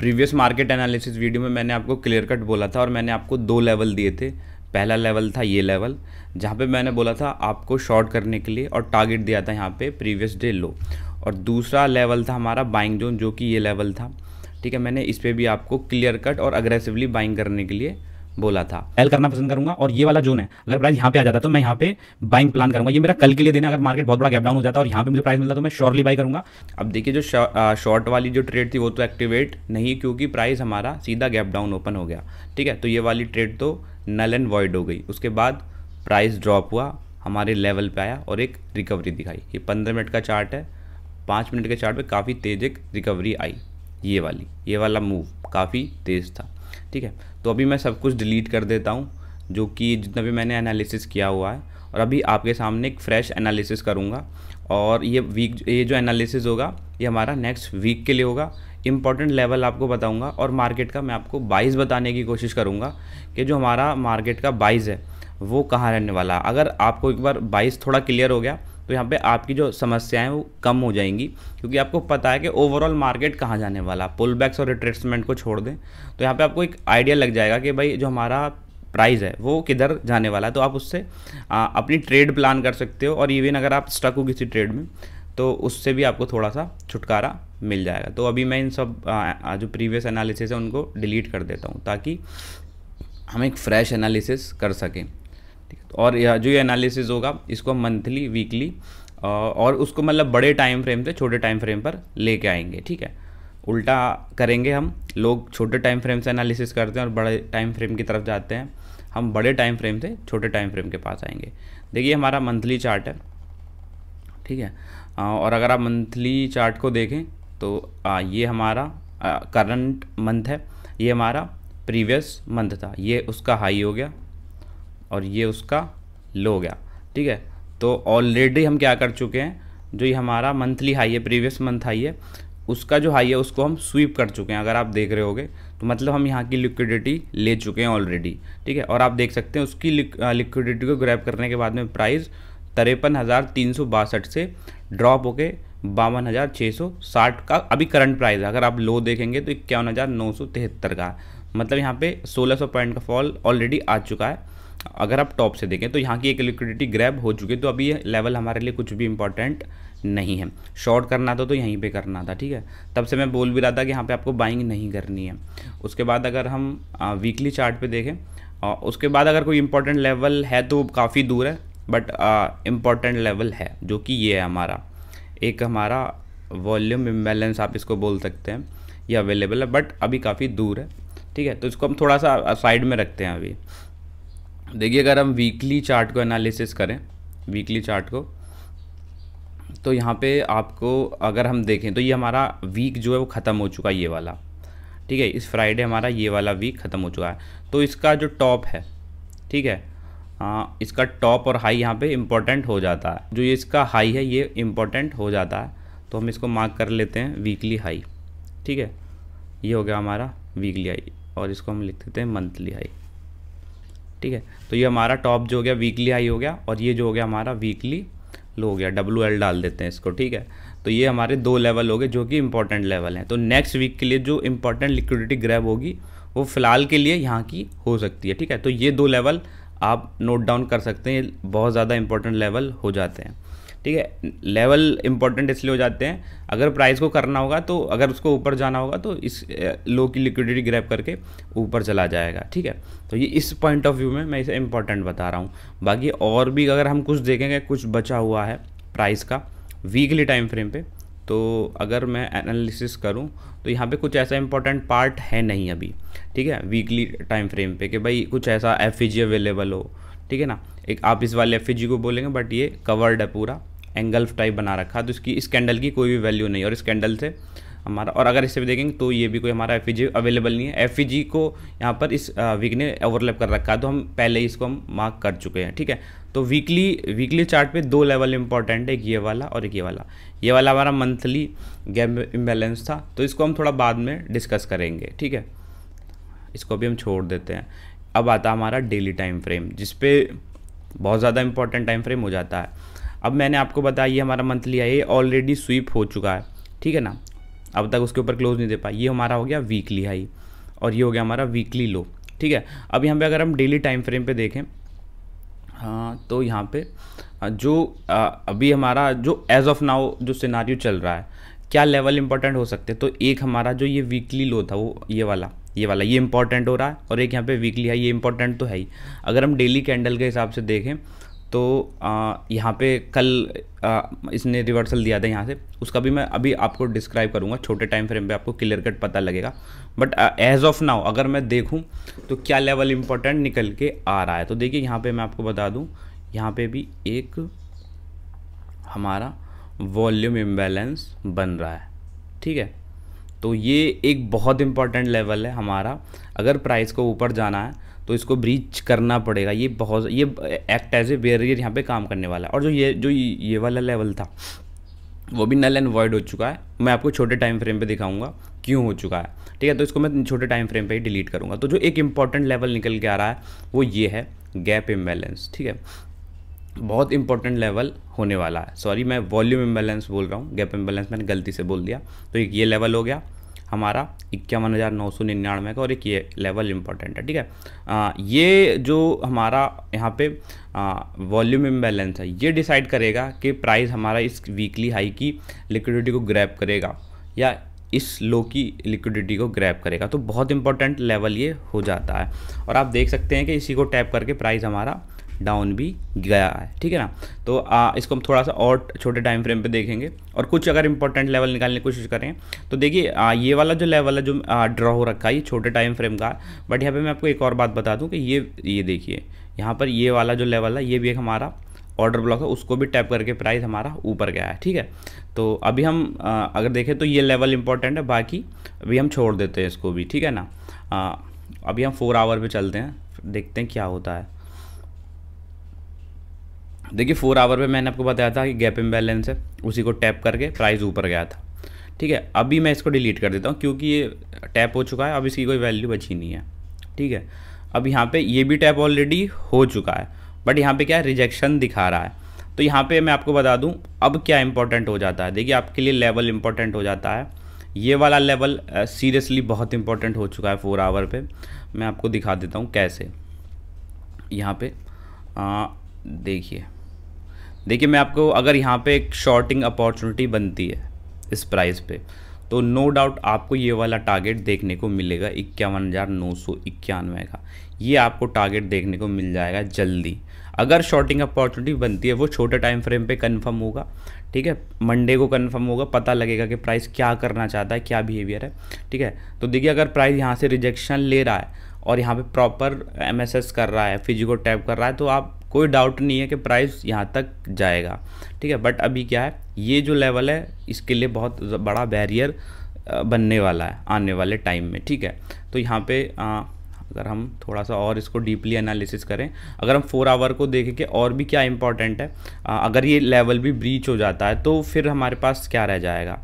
previous market analysis video में मैंने आपको क्लियर कट बोला था और मैंने आपको दो लेवल दिए थे पहला लेवल था ये लेवल जहाँ पे मैंने बोला था आपको शॉर्ट करने के लिए और टारगेट दिया था यहाँ पे प्रीवियस डे लो और दूसरा लेवल था हमारा बाइंग जोन जो कि ये लेवल था ठीक है मैंने इस पर भी आपको क्लियर कट और अग्रेसिवली बाइंग करने के लिए बोला था एल करना पसंद करूंगा और ये वाला जोन है अगर प्राइस यहाँ पे आ जाता तो मैं यहाँ पे बाइंग प्लान करूंगा ये मेरा कल के लिए देना अगर मार्केट बहुत बड़ा गैप डाउन हो जाता और यहाँ पे मुझे प्राइस मिलता तो मैं श्योरली बाई करूंगा अब देखिए जो शॉर्ट वाली जो ट्रेड थी वो तो एक्टिवेट नहीं क्योंकि प्राइस हमारा सीधा गैप डाउन ओपन हो गया ठीक है तो ये वाली ट्रेड तो नल एंड वॉइड हो गई उसके बाद प्राइस ड्रॉप हुआ हमारे लेवल पे आया और एक रिकवरी दिखाई ये पंद्रह मिनट का चार्ट है पाँच मिनट के चार्ट पे काफ़ी तेज एक रिकवरी आई ये वाली ये वाला मूव काफ़ी तेज़ था ठीक है तो अभी मैं सब कुछ डिलीट कर देता हूँ जो कि जितना भी मैंने एनालिसिस किया हुआ है और अभी आपके सामने एक फ्रेश एनालिसिस करूँगा और ये वीक ये जो एनालिसिस होगा ये हमारा नेक्स्ट वीक के लिए होगा इंपॉर्टेंट लेवल आपको बताऊंगा और मार्केट का मैं आपको बाइस बताने की कोशिश करूंगा कि जो हमारा मार्केट का बाइस है वो कहाँ रहने वाला है अगर आपको एक बार बाइस थोड़ा क्लियर हो गया तो यहाँ पे आपकी जो समस्याएं वो कम हो जाएंगी क्योंकि आपको पता है कि ओवरऑल मार्केट कहाँ जाने वाला पुल बैक्स और रिट्रेसमेंट को छोड़ दें तो यहाँ पे आपको एक आइडिया लग जाएगा कि भाई जो हमारा प्राइस है वो किधर जाने वाला है तो आप उससे आ, अपनी ट्रेड प्लान कर सकते हो और इवन अगर आप स्टक हो किसी ट्रेड में तो उससे भी आपको थोड़ा सा छुटकारा मिल जाएगा तो अभी मैं इन सब आ, जो प्रीवियस एनालिसिस है उनको डिलीट कर देता हूँ ताकि हम एक फ्रेश एनालिसिस कर सकें ठीक है और यह जो ये एनालिसिस होगा इसको हम मंथली वीकली और उसको मतलब बड़े टाइम फ्रेम से छोटे टाइम फ्रेम पर लेके आएंगे ठीक है उल्टा करेंगे हम लोग छोटे टाइम फ्रेम से एनालिसिस करते हैं और बड़े टाइम फ्रेम की तरफ जाते हैं हम बड़े टाइम फ्रेम से छोटे टाइम फ्रेम के पास आएंगे देखिए हमारा मंथली चार्ट है ठीक है और अगर आप मंथली चार्ट को देखें तो ये हमारा करंट मंथ है ये हमारा प्रीवियस मंथ था ये उसका हाई हो गया और ये उसका लो गया ठीक है तो ऑलरेडी हम क्या कर चुके हैं जो ये हमारा मंथली हाई है प्रीवियस मंथ हाई है उसका जो हाई है उसको हम स्वीप कर चुके हैं अगर आप देख रहे होगे तो मतलब हम यहाँ की लिक्विडिटी ले चुके हैं ऑलरेडी ठीक है और आप देख सकते हैं उसकी लिक्विडिटी को ग्रैप करने के बाद में प्राइस तिरपन हज़ार तीन सौ बासठ से ड्रॉप होके बावन हज़ार छः सौ साठ का अभी करंट प्राइस है अगर आप लो देखेंगे तो इक्यावन हज़ार नौ सौ तिहत्तर का मतलब यहाँ पे सोलह सौ पॉइंट का फॉल ऑलरेडी आ चुका है अगर आप टॉप से देखें तो यहाँ की एक लिक्विडिटी ग्रैब हो चुकी है तो अभी ये लेवल हमारे लिए कुछ भी इंपॉर्टेंट नहीं है शॉर्ट करना था तो यहीं पे करना था ठीक है तब से मैं बोल भी रहा था कि यहाँ पे आपको बाइंग नहीं करनी है उसके बाद अगर हम वीकली चार्ट पे देखें आ, उसके बाद अगर कोई इंपॉर्टेंट लेवल है तो काफ़ी दूर है बट इम्पॉर्टेंट लेवल है जो कि ये है हमारा एक हमारा वॉल्यूम इम्बेलेंस आप इसको बोल सकते हैं ये अवेलेबल है बट अभी काफ़ी दूर है ठीक है तो इसको हम थोड़ा सा साइड में रखते हैं अभी देखिए अगर हम वीकली चार्ट को एनालिसिस करें वीकली चार्ट को तो यहाँ पे आपको अगर हम देखें तो ये हमारा वीक जो है वो ख़त्म हो चुका है ये वाला ठीक है इस फ्राइडे हमारा ये वाला वीक ख़त्म हो चुका है तो इसका जो टॉप है ठीक है आ, इसका टॉप और हाई यहाँ पे इम्पोर्टेंट हो जाता है जो ये इसका हाई है ये इम्पोर्टेंट हो जाता है तो हम इसको मार्क कर लेते हैं वीकली हाई ठीक है ये हो गया हमारा वीकली हाई और इसको हम लिख देते हैं मंथली हाई ठीक है तो ये हमारा टॉप जो हो गया वीकली हाई हो गया और ये जो हो गया हमारा वीकली लो हो गया डब्लू एल डाल देते हैं इसको ठीक है तो ये हमारे दो लेवल हो गए जो कि इंपॉर्टेंट लेवल हैं तो नेक्स्ट वीक के लिए जो इंपॉर्टेंट लिक्विडिटी ग्रैब होगी वो फिलहाल के लिए यहाँ की हो सकती है ठीक है तो ये दो लेवल आप नोट डाउन कर सकते हैं बहुत ज़्यादा इंपॉर्टेंट लेवल हो जाते हैं ठीक है लेवल इंपॉर्टेंट इसलिए हो जाते हैं अगर प्राइस को करना होगा तो अगर उसको ऊपर जाना होगा तो इस लो की लिक्विडिटी ग्रैप करके ऊपर चला जाएगा ठीक है तो ये इस पॉइंट ऑफ व्यू में मैं इसे इंपॉर्टेंट बता रहा हूँ बाकी और भी अगर हम कुछ देखेंगे कुछ बचा हुआ है प्राइस का वीकली टाइम फ्रेम पर तो अगर मैं एनालिसिस करूँ तो यहाँ पे कुछ ऐसा इंपॉर्टेंट पार्ट है नहीं अभी ठीक है वीकली टाइम फ्रेम पे कि भाई कुछ ऐसा एफ अवेलेबल e हो ठीक है ना एक आप इस वाले एफ को बोलेंगे बट ये कवर्ड है पूरा एंगल्फ टाइप बना रखा तो इसकी इस कैंडल की कोई भी वैल्यू नहीं और इस कैंडल से हमारा और अगर इसे भी देखेंगे तो ये भी कोई हमारा एफ अवेलेबल नहीं है एफ को यहाँ पर इस वीक ने ओवरलैप कर रखा है तो हम पहले ही इसको हम मार्क कर चुके हैं ठीक है तो वीकली वीकली चार्ट पे दो लेवल इंपॉर्टेंट है एक ये वाला और एक ये वाला ये वाला हमारा मंथली गैप इम्बेलेंस था तो इसको हम थोड़ा बाद में डिस्कस करेंगे ठीक है इसको भी हम छोड़ देते हैं अब आता हमारा डेली टाइम फ्रेम जिसपे बहुत ज़्यादा इंपॉर्टेंट टाइम फ्रेम हो जाता है अब मैंने आपको बताया ये हमारा मंथली है ये ऑलरेडी स्वीप हो चुका है ठीक है ना अब तक उसके ऊपर क्लोज नहीं दे पाए ये हमारा हो गया वीकली हाई और ये हो गया हमारा वीकली लो ठीक है अब यहाँ पे अगर हम डेली टाइम फ्रेम पे देखें हाँ तो यहाँ पे जो आ, अभी हमारा जो एज ऑफ नाउ जो सिनारियो चल रहा है क्या लेवल इंपॉर्टेंट हो सकते तो एक हमारा जो ये वीकली लो था वो ये वाला ये वाला ये इंपॉर्टेंट हो रहा है और एक यहाँ पे वीकली हाई ये इंपॉर्टेंट तो है ही अगर हम डेली कैंडल के हिसाब से देखें तो यहाँ पे कल आ, इसने रिवर्सल दिया था यहाँ से उसका भी मैं अभी आपको डिस्क्राइब करूँगा छोटे टाइम फ्रेम पे आपको क्लियर कट पता लगेगा बट एज ऑफ नाउ अगर मैं देखूँ तो क्या लेवल इम्पोर्टेंट निकल के आ रहा है तो देखिए यहाँ पे मैं आपको बता दूँ यहाँ पे भी एक हमारा वॉल्यूम इम्बेलेंस बन रहा है ठीक है तो ये एक बहुत इंपॉर्टेंट लेवल है हमारा अगर प्राइस को ऊपर जाना है तो इसको ब्रीच करना पड़ेगा ये बहुत ये एक्ट एज ए बेरियर यहाँ पे काम करने वाला है और जो ये जो ये वाला लेवल था वो भी नल एंड वॉइड हो चुका है मैं आपको छोटे टाइम फ्रेम पे दिखाऊंगा क्यों हो चुका है ठीक है तो इसको मैं छोटे टाइम फ्रेम पे ही डिलीट करूंगा तो जो एक इंपॉर्टेंट लेवल निकल के आ रहा है वो ये है गैप इम्बेलेंस ठीक है बहुत इंपॉर्टेंट लेवल होने वाला है सॉरी मैं वॉल्यूम इम्बेलेंस बोल रहा हूँ गैप इम्बेलेंस मैंने गलती से बोल दिया तो एक ये लेवल हो गया हमारा इक्यावन हज़ार नौ सौ निन्यानवे का और एक ये लेवल इंपॉर्टेंट है ठीक है आ, ये जो हमारा यहाँ पे वॉल्यूम इम्बेलेंस है ये डिसाइड करेगा कि प्राइस हमारा इस वीकली हाई की लिक्विडिटी को ग्रैप करेगा या इस लो की लिक्विडिटी को ग्रैप करेगा तो बहुत इंपॉर्टेंट लेवल ये हो जाता है और आप देख सकते हैं कि इसी को टैप करके प्राइस हमारा डाउन भी गया है ठीक है ना तो आ, इसको हम थोड़ा सा और छोटे टाइम फ्रेम पे देखेंगे और कुछ अगर इंपॉर्टेंट लेवल निकालने की कोशिश करें तो देखिए ये वाला जो लेवल है जो ड्रॉ हो रखा है ये छोटे टाइम फ्रेम का बट यहाँ पर मैं आपको एक और बात बता दूँ कि ये ये देखिए यहाँ पर ये वाला जो लेवल है ये भी एक हमारा ऑर्डर ब्लॉक है उसको भी टैप करके प्राइस हमारा ऊपर गया है ठीक है तो अभी हम आ, अगर देखें तो ये लेवल इंपॉर्टेंट है बाकी अभी हम छोड़ देते हैं इसको भी ठीक है ना आ, अभी हम फोर आवर पे चलते हैं देखते हैं क्या होता है देखिए फोर आवर पे मैंने आपको बताया था कि गैप इम्बैलेंस है उसी को टैप करके प्राइस ऊपर गया था ठीक है अभी मैं इसको डिलीट कर देता हूँ क्योंकि ये टैप हो चुका है अब इसकी कोई वैल्यू बची नहीं है ठीक है अब यहाँ पे ये भी टैप ऑलरेडी हो चुका है बट यहाँ पे क्या है रिजेक्शन दिखा रहा है तो यहाँ पे मैं आपको बता दूँ अब क्या इंपॉर्टेंट हो जाता है देखिए आपके लिए लेवल इंपॉर्टेंट हो जाता है ये वाला लेवल सीरियसली बहुत इंपॉर्टेंट हो चुका है फोर आवर पर मैं आपको दिखा देता हूँ कैसे यहाँ पर देखिए देखिए मैं आपको अगर यहाँ पे एक शॉर्टिंग अपॉर्चुनिटी बनती है इस प्राइस पे तो नो डाउट आपको ये वाला टारगेट देखने को मिलेगा इक्यावन हज़ार नौ सौ इक्यानवे का ये आपको टारगेट देखने को मिल जाएगा जल्दी अगर शॉर्टिंग अपॉर्चुनिटी बनती है वो छोटे टाइम फ्रेम पे कंफर्म होगा ठीक है मंडे को कंफर्म होगा पता लगेगा कि प्राइस क्या करना चाहता है क्या बिहेवियर है ठीक है तो देखिए अगर प्राइस यहाँ से रिजेक्शन ले रहा है और यहाँ पे प्रॉपर एम कर रहा है फिजिको टैप कर रहा है तो आप कोई डाउट नहीं है कि प्राइस यहाँ तक जाएगा ठीक है बट अभी क्या है ये जो लेवल है इसके लिए बहुत बड़ा बैरियर बनने वाला है आने वाले टाइम में ठीक है तो यहाँ पे आ, अगर हम थोड़ा सा और इसको डीपली एनालिसिस करें अगर हम फोर आवर को देखें कि और भी क्या इंपॉर्टेंट है आ, अगर ये लेवल भी ब्रीच हो जाता है तो फिर हमारे पास क्या रह जाएगा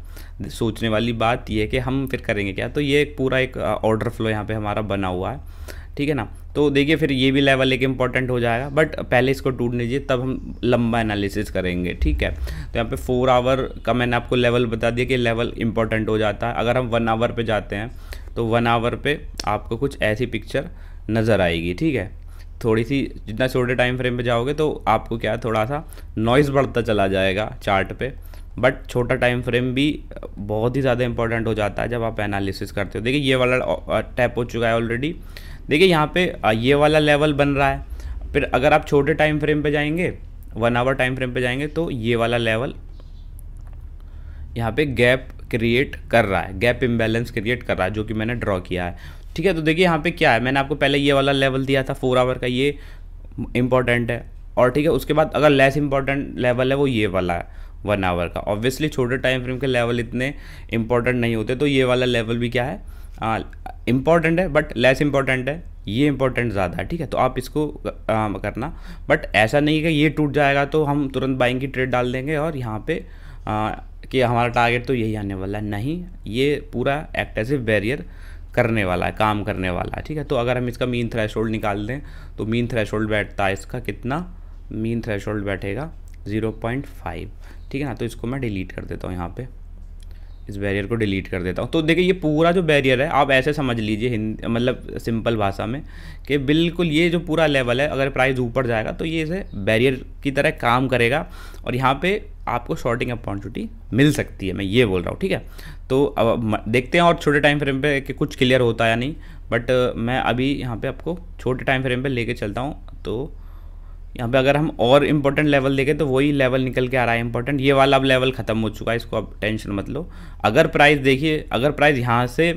सोचने वाली बात यह है कि हम फिर करेंगे क्या तो ये पूरा एक ऑर्डर फ्लो यहाँ पे हमारा बना हुआ है ठीक है ना तो देखिए फिर ये भी लेवल एक इंपॉर्टेंट हो जाएगा बट पहले इसको टूट लीजिए तब हम लंबा एनालिसिस करेंगे ठीक है तो यहाँ पे फोर आवर का मैंने आपको लेवल बता दिया कि लेवल इंपॉर्टेंट हो जाता है अगर हम वन आवर पे जाते हैं तो वन आवर पे आपको कुछ ऐसी पिक्चर नज़र आएगी ठीक है थोड़ी सी जितना छोटे टाइम फ्रेम पर जाओगे तो आपको क्या थोड़ा सा नॉइज़ बढ़ता चला जाएगा चार्ट पे बट छोटा टाइम फ्रेम भी बहुत ही ज़्यादा इंपॉर्टेंट हो जाता है जब आप एनालिसिस करते हो देखिए ये वाला टैप हो चुका है ऑलरेडी देखिए यहाँ पे ये वाला लेवल बन रहा है फिर अगर आप छोटे टाइम फ्रेम पे जाएंगे वन आवर टाइम फ्रेम पे जाएंगे तो ये वाला लेवल यहाँ पे गैप क्रिएट कर रहा है गैप इम्बेलेंस क्रिएट कर रहा है जो कि मैंने ड्रॉ किया है ठीक है तो देखिए यहाँ पे क्या है मैंने आपको पहले ये वाला लेवल दिया था फोर आवर का ये इंपॉर्टेंट है और ठीक है उसके बाद अगर लेस इंपॉर्टेंट लेवल है वो ये वाला है वन आवर का ऑब्वियसली छोटे टाइम फ्रेम के लेवल इतने इंपॉर्टेंट नहीं होते तो ये वाला लेवल भी क्या है इंपॉर्टेंट है बट लेस इंपॉर्टेंट है ये इंपॉर्टेंट ज़्यादा है ठीक है तो आप इसको आ, करना बट ऐसा नहीं कि ये टूट जाएगा तो हम तुरंत बाइंग की ट्रेड डाल देंगे और यहाँ पे आ, कि हमारा टारगेट तो यही आने वाला है नहीं ये पूरा एक्ट एज ए बैरियर करने वाला है काम करने वाला है ठीक है तो अगर हम इसका मीन थ्रेश निकाल दें तो मीन थ्रेश बैठता है इसका कितना मीन थ्रेश बैठेगा ज़ीरो पॉइंट फाइव ठीक है ना तो इसको मैं डिलीट कर देता हूँ यहाँ पे इस बैरियर को डिलीट कर देता हूँ तो देखिए ये पूरा जो बैरियर है आप ऐसे समझ लीजिए मतलब सिंपल भाषा में कि बिल्कुल ये जो पूरा लेवल है अगर प्राइस ऊपर जाएगा तो ये इसे बैरियर की तरह काम करेगा और यहाँ पे आपको शॉर्टिंग अपॉर्चुनिटी मिल सकती है मैं ये बोल रहा हूँ ठीक है तो अब देखते हैं और छोटे टाइम फ्रेम पर कि कुछ क्लियर होता है या नहीं बट मैं अभी यहाँ पर आपको छोटे टाइम फ्रेम पर लेके चलता हूँ तो यहाँ पे अगर हम और इम्पोर्टेंट लेवल देखें तो वही लेवल निकल के आ रहा है इम्पोर्टेंट ये वाला अब लेवल ख़त्म हो चुका है इसको अब टेंशन मत लो अगर प्राइस देखिए अगर प्राइस यहाँ से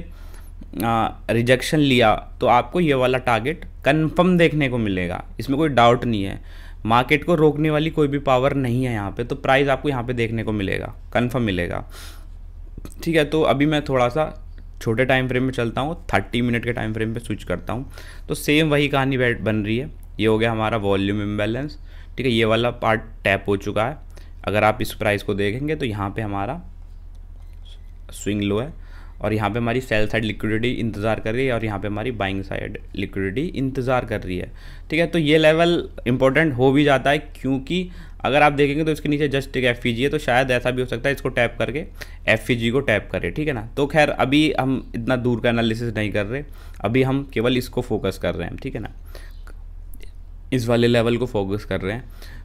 रिजेक्शन लिया तो आपको ये वाला टारगेट कन्फर्म देखने को मिलेगा इसमें कोई डाउट नहीं है मार्केट को रोकने वाली कोई भी पावर नहीं है यहाँ पर तो प्राइस आपको यहाँ पर देखने को मिलेगा कन्फर्म मिलेगा ठीक है तो अभी मैं थोड़ा सा छोटे टाइम फ्रेम में चलता हूँ थर्टी मिनट के टाइम फ्रेम पे स्विच करता हूँ तो सेम वही कहानी बैठ बन रही है ये हो गया हमारा वॉल्यूम इम्बेलेंस ठीक है ये वाला पार्ट टैप हो चुका है अगर आप इस प्राइस को देखेंगे तो यहाँ पे हमारा स्विंग लो है और यहाँ पे हमारी सेल साइड लिक्विडिटी इंतज़ार कर रही है और यहाँ पे हमारी बाइंग साइड लिक्विडिटी इंतज़ार कर रही है ठीक है तो ये लेवल इंपॉर्टेंट हो भी जाता है क्योंकि अगर आप देखेंगे तो इसके नीचे जस्ट एक एफ e है तो शायद ऐसा भी हो सकता है इसको टैप करके एफ e को टैप करें ठीक है ना तो खैर अभी हम इतना दूर का एनालिसिस नहीं कर रहे अभी हम केवल इसको फोकस कर रहे हैं ठीक है ना इस वाले लेवल को फोकस कर रहे हैं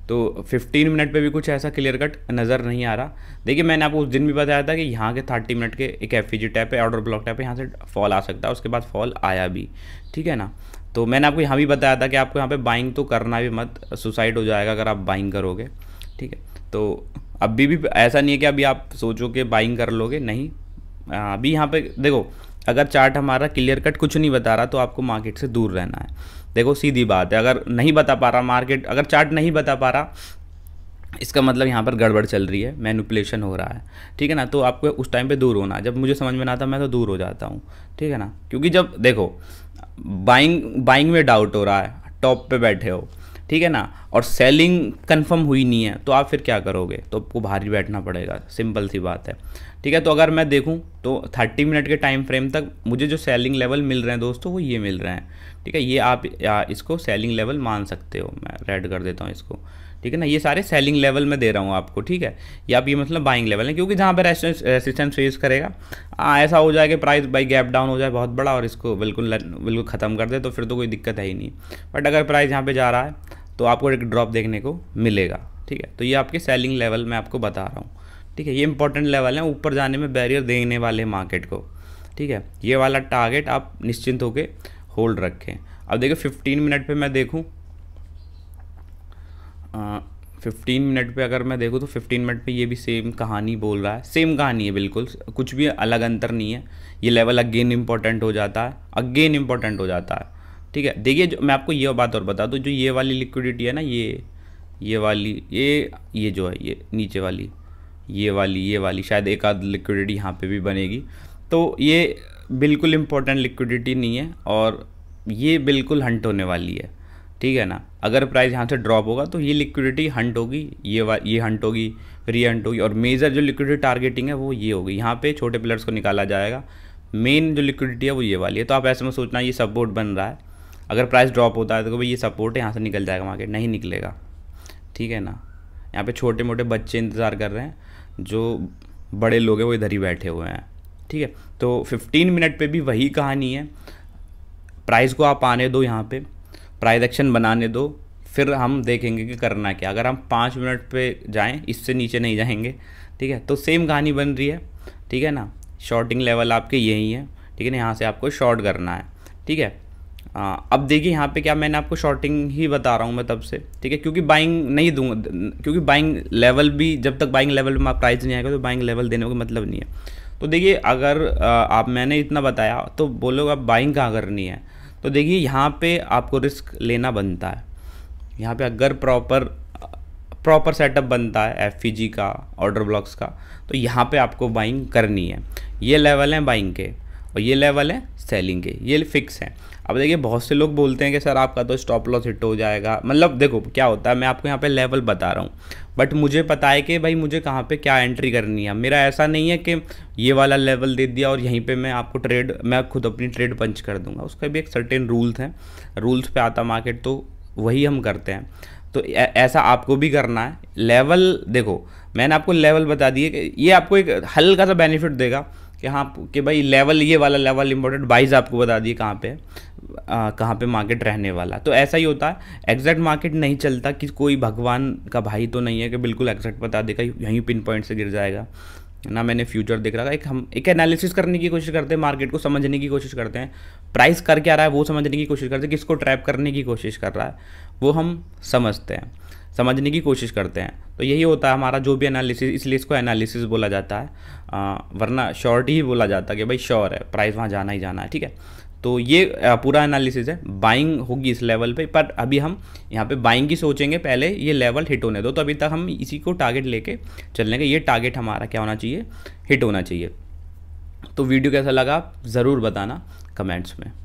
तो 15 मिनट पे भी कुछ ऐसा क्लियर कट नज़र नहीं आ रहा देखिए मैंने आपको उस दिन भी बताया था कि यहाँ के 30 मिनट के एक एफ टैप है ऑर्डर ब्लॉक टैप है यहाँ से फॉल आ सकता है उसके बाद फॉल आया भी ठीक है ना तो मैंने आपको यहाँ भी बताया था कि आपको यहाँ पे बाइंग तो करना भी मत सुसाइड हो जाएगा अगर आप बाइंग करोगे ठीक है तो अभी भी ऐसा नहीं है कि अभी आप सोचो कि बाइंग कर लोगे नहीं अभी यहाँ पर देखो अगर चार्ट हमारा क्लियर कट कुछ नहीं बता रहा तो आपको मार्केट से दूर रहना है देखो सीधी बात है अगर नहीं बता पा रहा मार्केट अगर चार्ट नहीं बता पा रहा इसका मतलब यहाँ पर गड़बड़ चल रही है मैनुपलेशन हो रहा है ठीक है ना तो आपको उस टाइम पे दूर होना जब मुझे समझ में ना आता मैं तो दूर हो जाता हूँ ठीक है ना क्योंकि जब देखो बाइंग बाइंग में डाउट हो रहा है टॉप पे बैठे हो ठीक है ना और सेलिंग कंफर्म हुई नहीं है तो आप फिर क्या करोगे तो आपको भारी बैठना पड़ेगा सिंपल सी बात है ठीक है तो अगर मैं देखूं तो 30 मिनट के टाइम फ्रेम तक मुझे जो सेलिंग लेवल मिल रहे हैं दोस्तों वो ये मिल रहे हैं ठीक है ये आप इसको सेलिंग लेवल मान सकते हो मैं रेड कर देता हूँ इसको ठीक है ना ये सारे सेलिंग लेवल में दे रहा हूँ आपको ठीक है या आप ये मतलब बाइंग लेवल है क्योंकि जहाँ पर रेसिस्टेंस फेस करेगा आ, ऐसा हो जाए कि प्राइस बाई गैप डाउन हो जाए बहुत बड़ा और इसको बिल्कुल बिल्कुल ख़त्म कर दे तो फिर तो कोई दिक्कत है ही नहीं बट अगर प्राइस यहाँ पर जा रहा है तो आपको एक ड्रॉप देखने को मिलेगा ठीक है तो ये आपके सेलिंग लेवल मैं आपको बता रहा हूँ ठीक है ये इंपॉर्टेंट लेवल है ऊपर जाने में बैरियर देने वाले मार्केट को ठीक है ये वाला टारगेट आप निश्चिंत होकर होल्ड रखें अब देखिए फिफ्टीन मिनट पे मैं देखूँ फिफ्टीन मिनट पे अगर मैं देखूँ तो फिफ्टीन मिनट पे ये भी सेम कहानी बोल रहा है सेम कहानी है बिल्कुल कुछ भी अलग अंतर नहीं है ये लेवल अगेन इम्पॉर्टेंट हो जाता है अगेन इम्पॉर्टेंट हो जाता है ठीक है देखिए जो मैं आपको ये बात और बता दूँ जो ये वाली लिक्विडिटी है ना ये ये वाली ये ये जो है ये नीचे वाली ये वाली ये वाली शायद एक आध लिक्विडिटी यहाँ पे भी बनेगी तो ये बिल्कुल इम्पोर्टेंट लिक्विडिटी नहीं है और ये बिल्कुल हंट होने वाली है ठीक है ना अगर प्राइस यहाँ से ड्रॉप होगा तो ये लिक्विडिटी हंट होगी ये वा ये हंट होगी फिर ये हंट होगी और मेजर जो लिक्विडिटी टारगेटिंग है वो ये होगी यहाँ पे छोटे प्लेयर्स को निकाला जाएगा मेन जो लिक्विडिटी है वो ये वाली है तो आप ऐसे में सोचना ये सपोर्ट बन रहा है अगर प्राइस ड्रॉप होता है तो भाई ये सपोर्ट यहाँ से निकल जाएगा मार्केट नहीं निकलेगा ठीक है ना यहाँ पे छोटे मोटे बच्चे इंतज़ार कर रहे हैं जो बड़े लोग हैं वो इधर ही बैठे हुए हैं ठीक है तो 15 मिनट पे भी वही कहानी है प्राइस को आप आने दो यहाँ पे प्राइस एक्शन बनाने दो फिर हम देखेंगे कि करना क्या अगर हम पाँच मिनट पे जाएं इससे नीचे नहीं जाएंगे ठीक है तो सेम कहानी बन रही है ठीक है ना शॉर्टिंग लेवल आपके यही है ठीक है ना यहाँ से आपको शॉर्ट करना है ठीक है आ, हाँ, अब देखिए यहाँ पे क्या मैंने आपको शॉर्टिंग ही बता रहा हूँ मैं तब से ठीक है क्योंकि बाइंग नहीं दूंगा क्योंकि बाइंग लेवल भी जब तक बाइंग लेवल में प्राइस नहीं आएगा तो बाइंग लेवल देने का मतलब नहीं है तो देखिए अगर आप मैंने इतना बताया तो बोलोगे आप बाइंग कहाँ करनी है तो देखिए यहाँ पर आपको रिस्क लेना बनता है यहाँ पर अगर प्रॉपर प्रॉपर सेटअप बनता है एफ e का ऑर्डर ब्लॉक्स का तो यहाँ पर आपको बाइंग करनी है ये लेवल हैं बाइंग के और ये लेवल है सेलिंग के ये फिक्स हैं अब देखिए बहुत से लोग बोलते हैं कि सर आपका तो स्टॉप लॉस हिट हो जाएगा मतलब देखो क्या होता है मैं आपको यहाँ पे लेवल बता रहा हूँ बट मुझे पता है कि भाई मुझे कहाँ पे क्या एंट्री करनी है मेरा ऐसा नहीं है कि ये वाला लेवल दे दिया और यहीं पे मैं आपको ट्रेड मैं खुद अपनी ट्रेड पंच कर दूंगा उसका भी एक सर्टेन रूल्स हैं रूल्स पे आता मार्केट तो वही हम करते हैं तो ऐसा आपको भी करना है लेवल देखो मैंने आपको लेवल बता दिए कि ये आपको एक हल्का सा बेनिफिट देगा कि हाँ कि भाई लेवल ये वाला लेवल इंपॉर्टेंट बाइज आपको बता दिए कहाँ पे कहाँ पे मार्केट रहने वाला तो ऐसा ही होता है एग्जैक्ट मार्केट नहीं चलता कि कोई भगवान का भाई तो नहीं है कि बिल्कुल एग्जैक्ट बता देगा यहीं पिन पॉइंट से गिर जाएगा ना मैंने फ्यूचर देख रहा था एक हम एक एनालिसिस करने की कोशिश करते हैं मार्केट को समझने की कोशिश करते हैं प्राइस कर क्या रहा है वो समझने की कोशिश करते हैं किसको ट्रैप करने की कोशिश कर रहा है वो हम समझते हैं समझने की कोशिश करते हैं तो यही होता है हमारा जो भी एनालिसिस इसलिए इसको एनालिसिस बोला जाता है आ, वरना श्योरिटी ही बोला जाता है कि भाई श्योर है प्राइस वहाँ जाना ही जाना है ठीक है तो ये पूरा एनालिसिस है बाइंग होगी इस लेवल पे पर अभी हम यहाँ पे बाइंग की सोचेंगे पहले ये लेवल हिट होने दो तो अभी तक हम इसी को टारगेट लेके चलने का ये टारगेट हमारा क्या होना चाहिए हिट होना चाहिए तो वीडियो कैसा लगा ज़रूर बताना कमेंट्स में